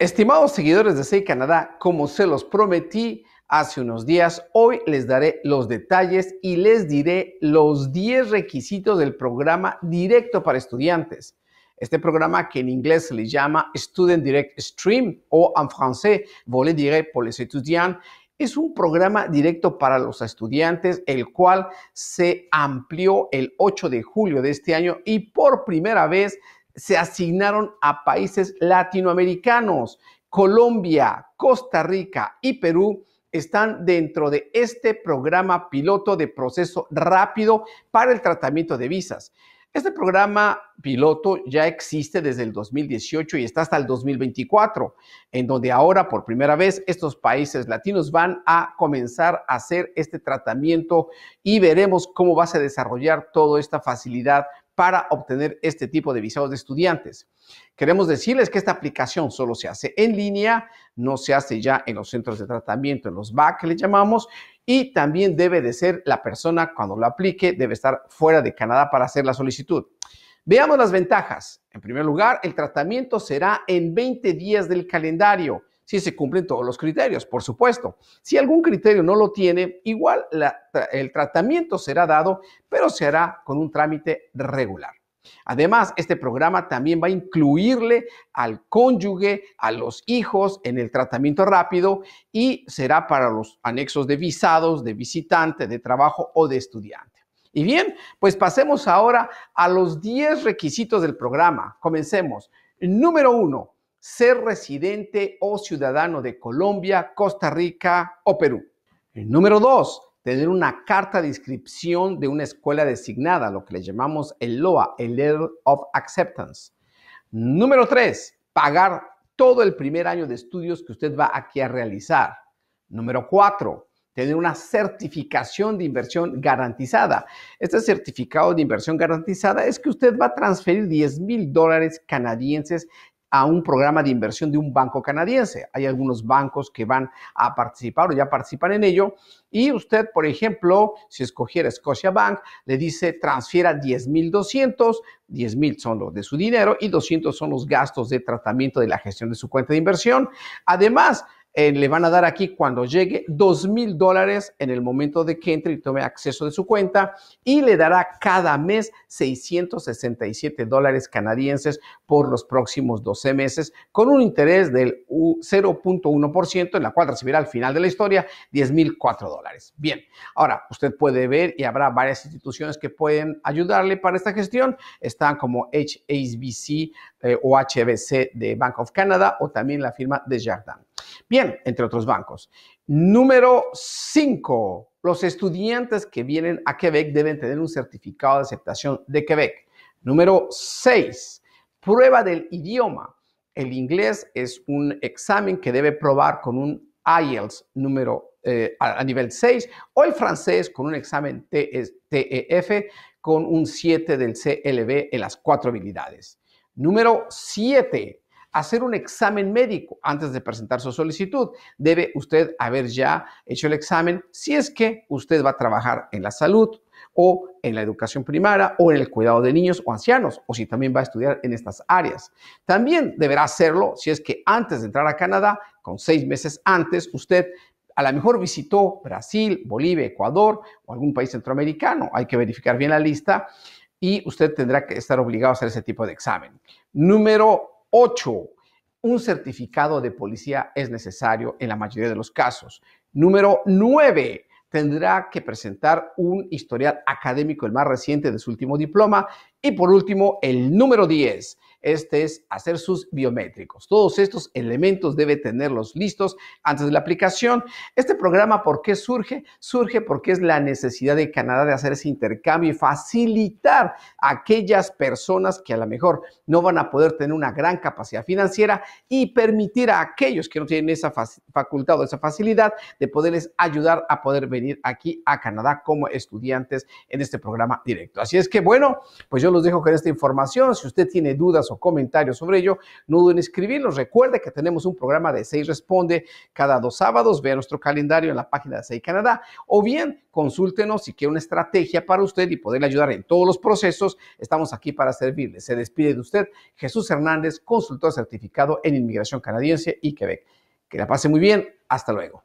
Estimados seguidores de SEI Canadá, como se los prometí hace unos días, hoy les daré los detalles y les diré los 10 requisitos del programa directo para estudiantes. Este programa que en inglés se le llama Student Direct Stream o en francés Volet Direct pour les étudiants es un programa directo para los estudiantes, el cual se amplió el 8 de julio de este año y por primera vez se asignaron a países latinoamericanos. Colombia, Costa Rica y Perú están dentro de este programa piloto de proceso rápido para el tratamiento de visas. Este programa piloto ya existe desde el 2018 y está hasta el 2024, en donde ahora por primera vez estos países latinos van a comenzar a hacer este tratamiento y veremos cómo va a desarrollar toda esta facilidad para obtener este tipo de visados de estudiantes. Queremos decirles que esta aplicación solo se hace en línea, no se hace ya en los centros de tratamiento, en los BAC que le llamamos, y también debe de ser la persona cuando lo aplique, debe estar fuera de Canadá para hacer la solicitud. Veamos las ventajas. En primer lugar, el tratamiento será en 20 días del calendario si se cumplen todos los criterios, por supuesto. Si algún criterio no lo tiene, igual el tratamiento será dado, pero se hará con un trámite regular. Además, este programa también va a incluirle al cónyuge, a los hijos en el tratamiento rápido y será para los anexos de visados, de visitante, de trabajo o de estudiante. Y bien, pues pasemos ahora a los 10 requisitos del programa. Comencemos. Número uno, ser residente o ciudadano de Colombia, Costa Rica o Perú. número dos, tener una carta de inscripción de una escuela designada, lo que le llamamos el LOA, el Letter of Acceptance. Número tres, pagar todo el primer año de estudios que usted va aquí a realizar. Número cuatro, tener una certificación de inversión garantizada. Este certificado de inversión garantizada es que usted va a transferir 10 mil dólares canadienses a un programa de inversión de un banco canadiense. Hay algunos bancos que van a participar o ya participan en ello. Y usted, por ejemplo, si escogiera Scotia Bank, le dice transfiera 10.200, 10.000 son los de su dinero y 200 son los gastos de tratamiento de la gestión de su cuenta de inversión. Además, eh, le van a dar aquí cuando llegue dos mil dólares en el momento de que entre y tome acceso de su cuenta y le dará cada mes 667 dólares canadienses por los próximos 12 meses con un interés del 0.1% en la cual recibirá al final de la historia mil 10.004 dólares. Bien, ahora usted puede ver y habrá varias instituciones que pueden ayudarle para esta gestión. Están como HSBC eh, o HBC de Bank of Canada o también la firma de Jardin. Bien, entre otros bancos. Número 5. Los estudiantes que vienen a Quebec deben tener un certificado de aceptación de Quebec. Número 6. Prueba del idioma. El inglés es un examen que debe probar con un IELTS número eh, a, a, nivel 6 o el francés con un examen TEF e con un 7 del CLB en las cuatro habilidades. Número 7 hacer un examen médico antes de presentar su solicitud. Debe usted haber ya hecho el examen si es que usted va a trabajar en la salud o en la educación primaria o en el cuidado de niños o ancianos, o si también va a estudiar en estas áreas. También deberá hacerlo si es que antes de entrar a Canadá, con seis meses antes, usted a lo mejor visitó Brasil, Bolivia, Ecuador o algún país centroamericano. Hay que verificar bien la lista y usted tendrá que estar obligado a hacer ese tipo de examen. Número 8. un certificado de policía es necesario en la mayoría de los casos. Número 9, tendrá que presentar un historial académico el más reciente de su último diploma. Y por último, el número 10 este es hacer sus biométricos. Todos estos elementos debe tenerlos listos antes de la aplicación. Este programa, ¿por qué surge? Surge porque es la necesidad de Canadá de hacer ese intercambio y facilitar a aquellas personas que a lo mejor no van a poder tener una gran capacidad financiera y permitir a aquellos que no tienen esa facultad o esa facilidad de poderles ayudar a poder venir aquí a Canadá como estudiantes en este programa directo. Así es que bueno, pues yo los dejo con esta información. Si usted tiene dudas comentarios sobre ello, no duden en escribirnos. Recuerde que tenemos un programa de 6 Responde cada dos sábados. Vea nuestro calendario en la página de 6 Canadá o bien consúltenos si quiere una estrategia para usted y poderle ayudar en todos los procesos. Estamos aquí para servirle. Se despide de usted Jesús Hernández, consultor certificado en inmigración canadiense y Quebec. Que la pase muy bien. Hasta luego.